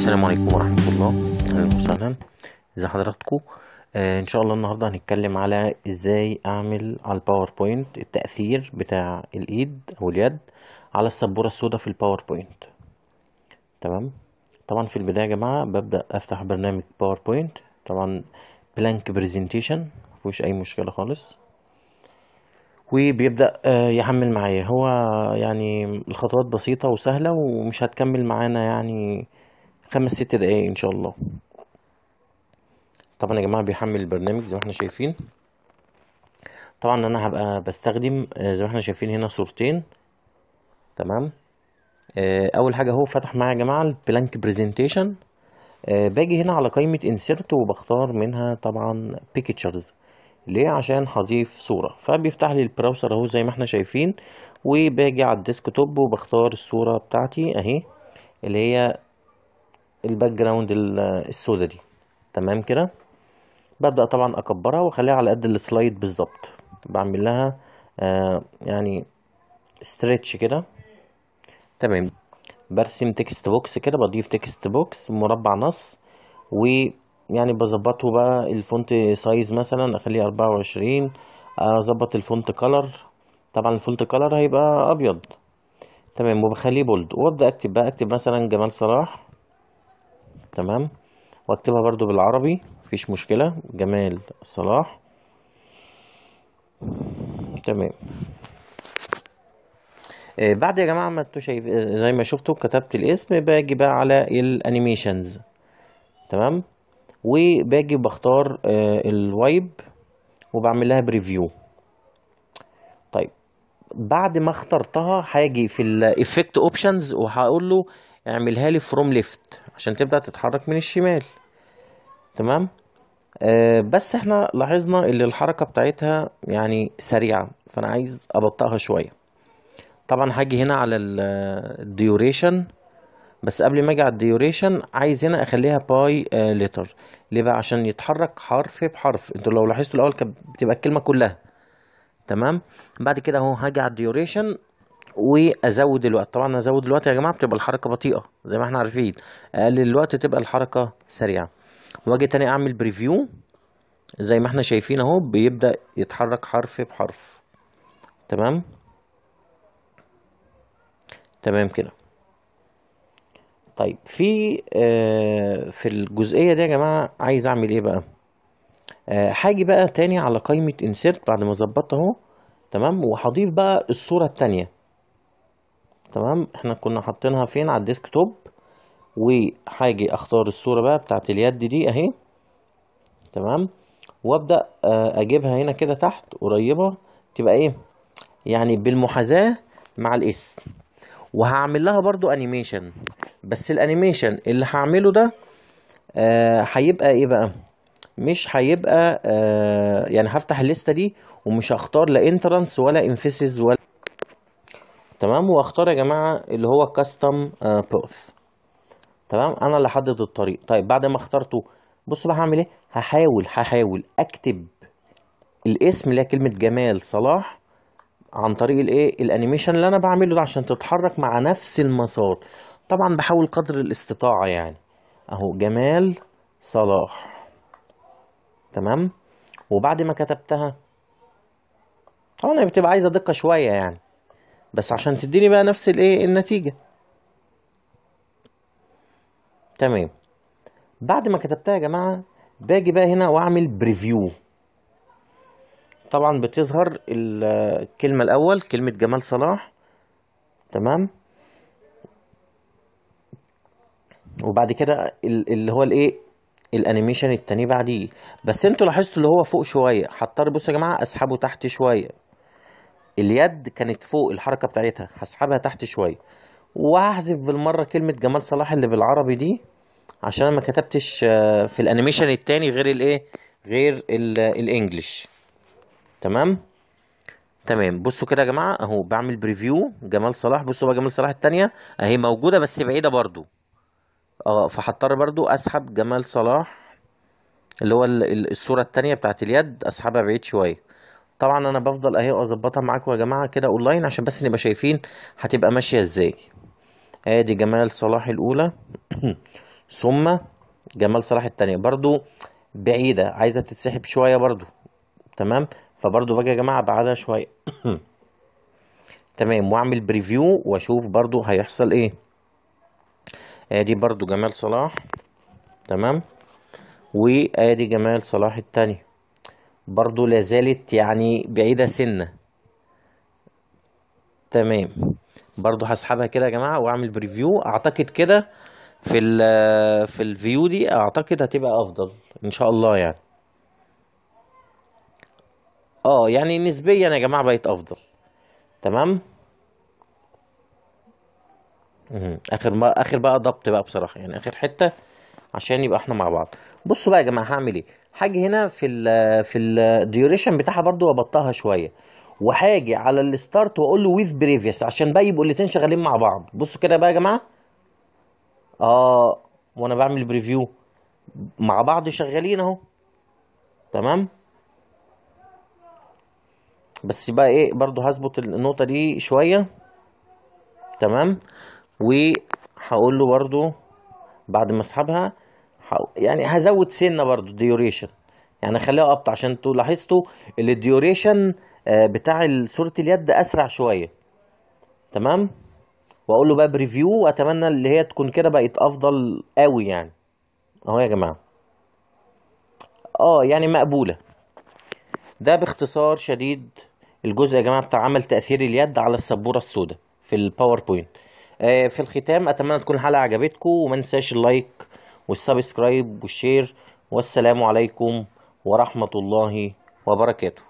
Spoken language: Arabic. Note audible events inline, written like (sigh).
السلام عليكم ورحمة الله أهلا وسهلا ازي حضراتكم آه ان شاء الله النهاردة هنتكلم على ازاي اعمل على الباوربوينت التأثير بتاع الايد او اليد على السبورة السوداء في الباوربوينت تمام طبعا في البداية يا جماعة ببدأ افتح برنامج باوربوينت طبعا بلانك برزنتيشن مفيش اي مشكلة خالص وبيبدأ آه، يحمل معايا هو يعني الخطوات بسيطة وسهلة ومش هتكمل معانا يعني خمس ست دقايق ان شاء الله طبعا يا جماعه بيحمل البرنامج زي ما احنا شايفين طبعا انا هبقى بستخدم آه، زي ما احنا شايفين هنا صورتين تمام آه، اول حاجه اهو فتح معايا يا جماعه البلانك برزنتيشن آه، باجي هنا على قائمه انسرت وبختار منها طبعا بيكتشرز ليه عشان هضيف صوره فبيفتح لي البراوزر اهو زي ما احنا شايفين وباجي على الديسك توب وبختار الصوره بتاعتي اهي اللي هي الباك جراوند السودا دي تمام كده ببدأ طبعا أكبرها وأخليها على قد السلايد بالظبط بعمل لها آه يعني ستريتش كده تمام برسم تكست بوكس كده بضيف تكست بوكس مربع نص ويعني بظبطه بقى الفونت سايز مثلا اخليه أربعة وعشرين اظبط الفونت كلر طبعا الفونت كلر هيبقى ابيض تمام وبخليه بولد وابدا اكتب بقى اكتب مثلا جمال صلاح تمام واكتبها برضو بالعربي مفيش مشكلة جمال صلاح تمام آه، بعد يا جماعة ما انتوا شايف آه، زي ما شفتوا كتبت الاسم باجي بقى على الانيميشنز تمام وباجي بختار آه، الوايب وبعمل لها بريفيو طيب بعد ما اخترتها هاجي في الايفكت اوبشنز وهقول له اعملها لي فروم ليفت عشان تبدا تتحرك من الشمال تمام آه بس احنا لاحظنا ان الحركه بتاعتها يعني سريعه فانا عايز ابطئها شويه طبعا هاجي هنا على الديوريشن بس قبل ما اجي على الديوريشن عايز هنا اخليها باي آه لتر ليه بقى عشان يتحرك حرف بحرف انتوا لو لاحظتوا الاول كانت بتبقى الكلمه كلها تمام بعد كده اهو هاجي على الديوريشن وازود الوقت طبعا ازود الوقت يا جماعه بتبقى الحركه بطيئه زي ما احنا عارفين اقلل الوقت تبقى الحركه سريعه واجي تاني اعمل بريفيو زي ما احنا شايفين اهو بيبدا يتحرك حرف بحرف تمام تمام كده طيب في آه في الجزئيه دي يا جماعه عايز اعمل ايه بقى آه هاجي بقى تاني على قائمه انسيرت بعد ما ظبطت اهو تمام وهضيف بقى الصوره التانيه تمام احنا كنا حاطينها فين على الديسك توب وهاجي اختار الصورة بقى بتاعت اليد دي اهي تمام وابدأ آه، اجيبها هنا كده تحت قريبة تبقى ايه يعني بالمحاذاة مع الاسم وهعمل لها برضو انيميشن بس الانيميشن اللي هعمله ده آه، هيبقى آه ايه بقى مش هيبقى آه يعني هفتح الليسته دي ومش هختار لا انترنس ولا انفيسز ولا تمام واختار يا جماعه اللي هو كاستم آه، بوث تمام انا اللي حدد الطريق طيب بعد ما اخترته بص بقى هعمل ايه هحاول هحاول اكتب الاسم اللي هي كلمه جمال صلاح عن طريق الايه الانيميشن اللي انا بعمله ده عشان تتحرك مع نفس المسار طبعا بحاول قدر الاستطاعه يعني اهو جمال صلاح تمام وبعد ما كتبتها طبعا بتبقى عايزه دقه شويه يعني بس عشان تديني بقى نفس الايه النتيجة تمام بعد ما كتبتها يا جماعة باجي بقى هنا واعمل بريفيو طبعا بتظهر الكلمة الاول كلمة جمال صلاح تمام وبعد كده اللي هو الايه الانيميشن التاني بعديه بس انتوا لاحظتوا اللي هو فوق شويه هضطر بصوا يا جماعه اسحبه تحت شويه اليد كانت فوق الحركه بتاعتها هسحبها تحت شويه وهحذف بالمره كلمه جمال صلاح اللي بالعربي دي عشان انا ما كتبتش آه، في الانيميشن التاني غير الايه غير الانجليش تمام تمام بصوا كده يا جماعه اهو بعمل بريفيو جمال صلاح بصوا بقى جمال صلاح التانية اهي موجوده بس بعيده برضو اه فهضطر برضو اسحب جمال صلاح اللي هو الصوره التانية بتاعت اليد اسحبها بعيد شويه طبعا انا بفضل اهي اظبطها معاكم يا جماعه كده اونلاين عشان بس نبقى شايفين هتبقى ماشيه ازاي ادي جمال صلاح الاولى (clears throat) ثم جمال صلاح التانية برضو بعيدة عايزة تتسحب شوية برضو تمام فبرضو باجي يا جماعة ابعدها شوية (clears throat) تمام واعمل بريفيو واشوف برضو هيحصل ايه ادي برضو جمال صلاح تمام وادي جمال صلاح التانية برضو لازالت يعني بعيدة سنة تمام برضو هسحبها كده يا جماعة واعمل بريفيو اعتقد كده في الـ في الفيو دي اعتقد هتبقى افضل ان شاء الله يعني اه يعني نسبيا يا جماعة بقت افضل تمام اخر ما اخر بقى ضبط بقى بصراحة يعني اخر حتة عشان يبقى احنا مع بعض بصوا بقى يا جماعة هعمل ايه هاجي هنا في ال في الديوريشن بتاعها برضو وابطها شويه وهاجي على الستارت واقول له ويز بريفيس عشان بقى يبقوا الاثنين شغالين مع بعض بصوا كده بقى يا جماعه اه وانا بعمل بريفيو مع بعض شغالين اهو تمام بس بقى ايه برضو هظبط النقطه دي شويه تمام وهقول له برضو بعد ما اسحبها يعني هزود سنه برضو الديوريشن يعني خليها ابطا عشان انتوا لاحظتوا ان الديوريشن آه، بتاع صوره اليد اسرع شويه تمام واقول له بقى بريفيو واتمنى اللي هي تكون كده بقت افضل قوي يعني اهو يا جماعه اه يعني مقبوله ده باختصار شديد الجزء يا جماعه بتاع عمل تاثير اليد على السبوره السوداء في الباوربوينت آه في الختام اتمنى تكون الحلقه عجبتكم وما اللايك والسبسكرايب والشير والسلام عليكم ورحمة الله وبركاته